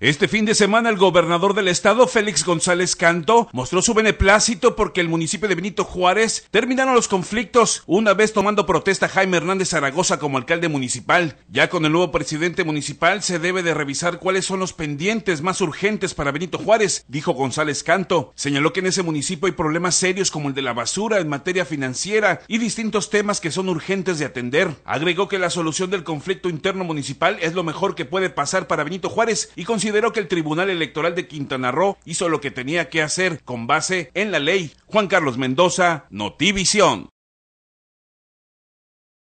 Este fin de semana el gobernador del estado, Félix González Canto, mostró su beneplácito porque el municipio de Benito Juárez terminaron los conflictos, una vez tomando protesta Jaime Hernández Zaragoza como alcalde municipal. Ya con el nuevo presidente municipal se debe de revisar cuáles son los pendientes más urgentes para Benito Juárez, dijo González Canto. Señaló que en ese municipio hay problemas serios como el de la basura en materia financiera y distintos temas que son urgentes de atender. Agregó que la solución del conflicto interno municipal es lo mejor que puede pasar para Benito Juárez y consideró consideró que el Tribunal Electoral de Quintana Roo hizo lo que tenía que hacer con base en la ley. Juan Carlos Mendoza, Notivisión.